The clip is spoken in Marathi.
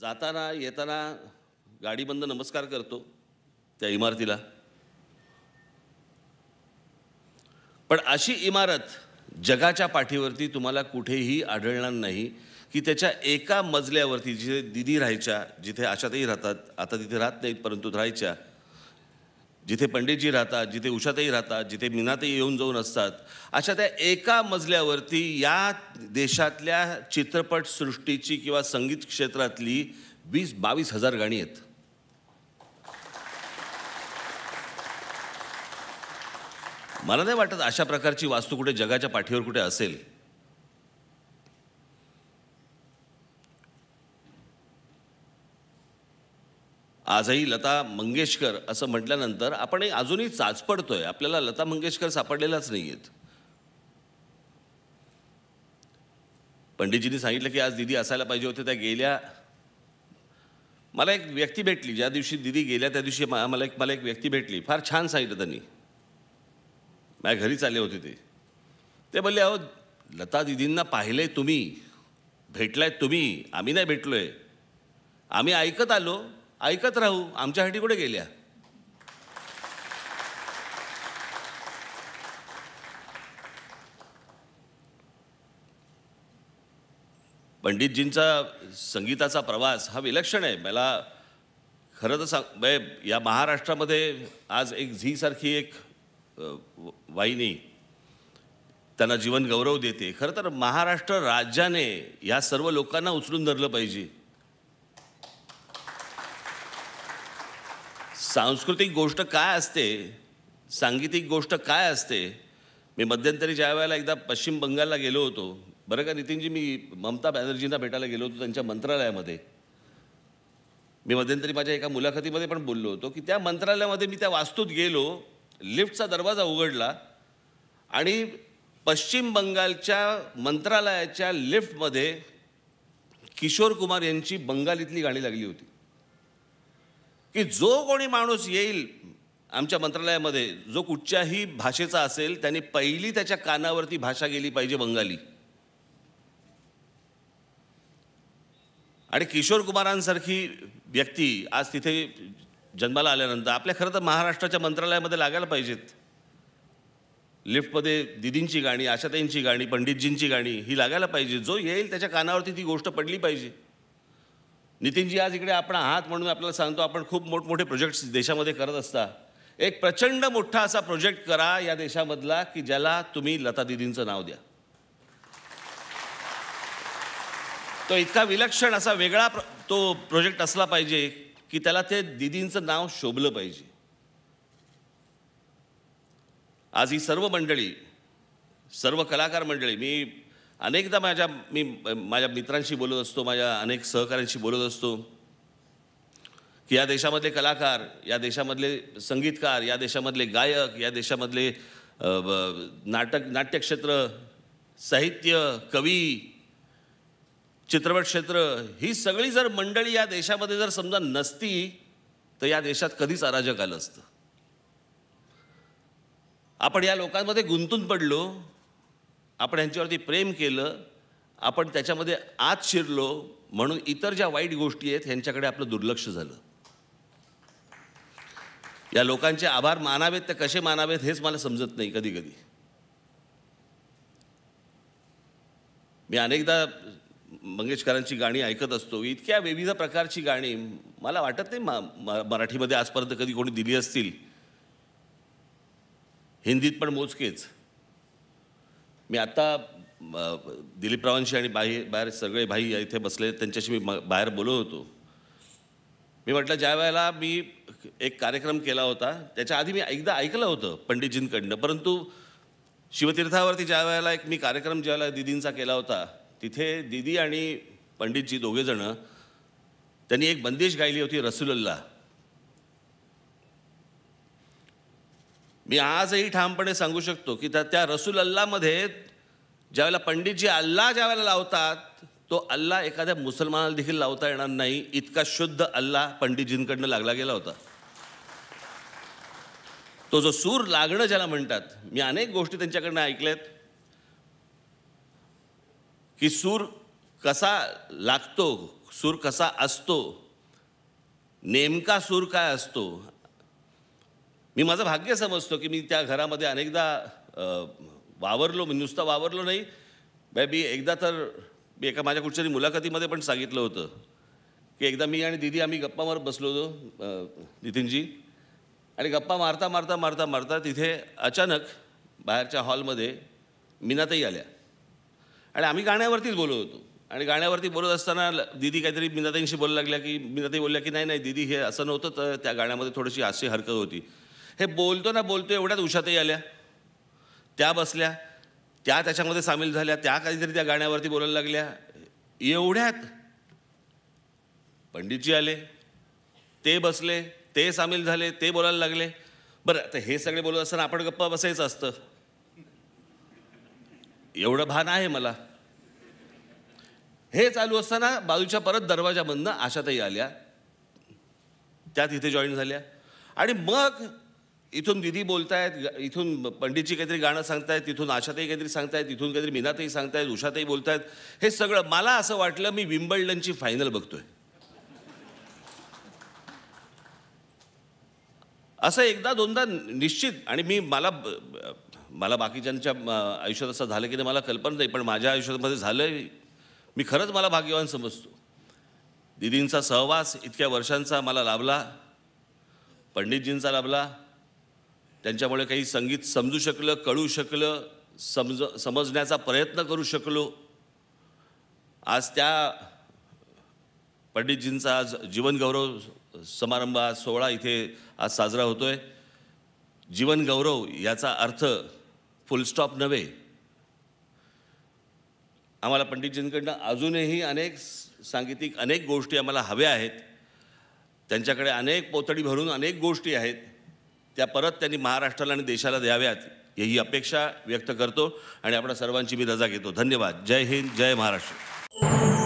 जाताना येताना गाडीबंद नमस्कार करतो त्या इमारतीला पण अशी इमारत जगाच्या पाठीवरती तुम्हाला कुठेही आढळणार नाही की त्याच्या एका मजल्यावरती जिथे दिदी राहायच्या जिथे आशातही राहतात आता तिथे राहत नाहीत परंतु राहायच्या जिथे पंडितजी राहतात जिथे उषाताई राहतात जिथे मीनाताई येऊन जाऊन असतात अशा त्या एका मजल्यावरती या देशातल्या चित्रपटसृष्टीची किंवा संगीत क्षेत्रातली वीस बावीस हजार गाणी आहेत मला नाही वाटत अशा प्रकारची वास्तू कुठे जगाच्या पाठीवर कुठे असेल आजही लता मंगेशकर असं म्हटल्यानंतर आपण अजूनही चाच पडतोय आपल्याला लता मंगेशकर सापडलेलाच नाही आहेत पंडितजींनी सांगितलं की आज दिदी असायला पाहिजे होते त्या गेल्या मला एक व्यक्ती भेटली ज्या दिवशी दिदी गेल्या त्या दिवशी मला एक मला एक व्यक्ती भेटली फार छान सांगितलं त्यांनी माझ्या घरीच आले होते ते ते बोलले अहो लता दिदींना पाहिलं आहे तुम्ही भेटलाय तुम्ही आम्ही नाही भेटलो आहे आम्ही ऐकत आलो ऐकत राहू आमच्यासाठी कुठे गेल्या पंडितजींचा संगीताचा प्रवास हा विलक्षण आहे मला खरं तर सांग म्हणजे या महाराष्ट्रामध्ये आज एक झीसारखी एक वाहिनी त्यांना जीवन गौरव देते खरं तर महाराष्ट्र राज्याने या सर्व लोकांना उचलून धरलं पाहिजे सांस्कृतिक गोष्ट काय असते सांगीतिक गोष्ट काय असते मी मध्यंतरी ज्या वेळेला एकदा पश्चिम बंगालला गेलो होतो बरं का नितीनजी मी ममता बॅनर्जींना भेटायला गेलो होतो त्यांच्या मंत्रालयामध्ये मी मध्यंतरी माझ्या एका मुलाखतीमध्ये पण बोललो होतो की त्या मंत्रालयामध्ये मी त्या वास्तूत गेलो लिफ्टचा दरवाजा उघडला आणि पश्चिम बंगालच्या मंत्रालयाच्या लिफ्टमध्ये किशोर कुमार यांची बंगालीतली गाणी लागली होती की जो कोणी माणूस येईल आमच्या मंत्रालयामध्ये जो कुठच्याही भाषेचा असेल त्याने पहिली त्याच्या कानावरती भाषा गेली पाहिजे बंगाली आणि किशोर कुमारांसारखी व्यक्ती आज तिथे जन्माला आल्यानंतर आपल्या खरं तर महाराष्ट्राच्या मंत्रालयामध्ये लागायला पाहिजेत लिफ्टमध्ये दिदींची गाणी आशाताईंची गाणी पंडितजींची गाणी ही लागायला पाहिजे जो येईल त्याच्या कानावरती ती गोष्ट पडली पाहिजे नितीनजी आज इकडे आपण आहात म्हणून आपल्याला सांगतो आपण खूप मोठमोठे प्रोजेक्ट्स देशामध्ये करत असता एक प्रचंड मोठा असा प्रोजेक्ट करा या देशामधला की ज्याला तुम्ही लता दिदींचं नाव द्या तो इतका विलक्षण असा वेगळा तो प्रोजेक्ट असला पाहिजे की त्याला ते दिदींचं नाव शोभलं पाहिजे आज ही सर्व मंडळी सर्व कलाकार मंडळी मी अनेकदा माझ्या मी माझ्या मित्रांशी बोलत असतो माझ्या अनेक सहकाऱ्यांशी बोलत असतो की या देशामधले कलाकार या देशामधले संगीतकार या देशामधले गायक या देशामधले नाटक नाट्यक्षेत्र साहित्य कवी चित्रपट क्षेत्र ही सगळी जर मंडळी या देशामध्ये जर समजा नसती तर या देशात कधीच अराजक आलं असतं आपण या लोकांमध्ये गुंतून पडलो आपण यांच्यावरती प्रेम केलं आपण त्याच्यामध्ये आत शिरलो म्हणून इतर ज्या वाईट गोष्टी आहेत ह्यांच्याकडे आपलं दुर्लक्ष झालं या लोकांचे आभार मानावेत ते कसे मानावेत हेच मला समजत नाही कधी कधी मी अनेकदा मंगेशकरांची गाणी ऐकत असतो इतक्या विविध प्रकारची गाणी मला वाटत नाही मा मराठीमध्ये आजपर्यंत कधी कोणी दिली असतील हिंदीत पण मोजकेच मी आता दिलीपरावांशी आणि बाहेर बाहेर सगळे भाई इथे बसले त्यांच्याशी मी बाहेर बोलत होतो मी म्हटलं ज्या वेळेला मी एक कार्यक्रम केला होता त्याच्या आधी मी एकदा ऐकलं होतं पंडितजींकडनं परंतु शिवतीर्थावरती ज्या वेळेला एक मी कार्यक्रम ज्या वेळेला दिदींचा केला होता तिथे दिदी आणि पंडितजी दोघेजणं त्यांनी एक बंदिश गायली होती रसुलल्ला मी आजही ठामपणे सांगू शकतो की त्या त्या रसूल अल्लामध्ये ज्यावेळेला पंडितजी अल्ला ज्यावेळेला लावतात तो अल्ला एखाद्या मुसलमानाला देखील लावता येणार नाही इतका शुद्ध अल्ला पंडितजींकडनं लागला गेला होता तो जो सूर लागणं ज्याला म्हणतात मी अनेक गोष्टी त्यांच्याकडनं ऐकल्यात की सूर कसा लागतो सूर कसा असतो नेमका सूर काय असतो मी माझं भाग्य समजतो की मी त्या घरामध्ये अनेकदा वावरलो मी नुसतं वावरलो नाही मी एकदा तर मी एका माझ्या कुठच्या मुलाखतीमध्ये पण सांगितलं होतं की एकदा मी आणि दिदी आम्ही गप्पा मारत बसलो होतो नितीनजी आणि गप्पा मारता मारता मारता मारता तिथे अचानक बाहेरच्या हॉलमध्ये मीनाताई आल्या आणि आम्ही गाण्यावरतीच बोलत होतो आणि गाण्यावरती बोलत असताना दिदी काहीतरी मीनाताईंशी बोलू लागल्या की मीनाताई बोलल्या की नाही नाही दिदी हे असं नव्हतं तर त्या गाण्यामध्ये थोडीशी अशी हरकत होती हे बोलतो ना बोलतो एवढ्याच उशातही आल्या त्या बसल्या त्या त्याच्यामध्ये सामील झाल्या त्या काहीतरी त्या गाण्यावरती बोलायला लागल्या एवढ्यात पंडितजी आले ते बसले ते सामील झाले ते बोलायला लागले बरं तर हे सगळे बोलत असताना आपण गप्पा बसायचं असतं एवढं भान आहे मला हे चालू असताना बाजूच्या परत दरवाजामधनं आशाताई आल्या त्या तिथे जॉईन झाल्या आणि मग इथून दिदी बोलतायत इथून पंडितजी काहीतरी गाणं सांगतायत तिथून आशाताई काहीतरी सांगतायत इथून काहीतरी मीनाताई सांगतायत उषाताई आहेत हे सगळं मला असं वाटलं मी विम्बल्डनची फायनल बघतोय असं एकदा दोनदा निश्चित आणि मी मला मला बाकीच्यांच्या आयुष्यात असं झालं की नाही मला कल्पना नाही पण माझ्या आयुष्यामध्ये झालं मी खरंच मला भाग्यवान समजतो दिदींचा सहवास इतक्या वर्षांचा मला लाभला पंडितजींचा लाभला त्यांच्यामुळे काही संगीत समजू शकलं कळू शकलं समज समजण्याचा प्रयत्न करू शकलो आज त्या पंडितजींचा आज जीवनगौरव समारंभ आज सोहळा इथे आज साजरा होतो आहे जीवनगौरव याचा अर्थ फुलस्टॉप नव्हे आम्हाला पंडितजींकडनं अजूनही अनेक सांगीतिक अनेक गोष्टी आम्हाला हव्या आहेत त्यांच्याकडे अनेक पोतडी भरून अनेक गोष्टी आहेत त्या परत त्यांनी महाराष्ट्राला आणि देशाला द्याव्यात ही अपेक्षा व्यक्त करतो आणि आपल्या सर्वांची मी रजा घेतो धन्यवाद जय हिंद जय महाराष्ट्र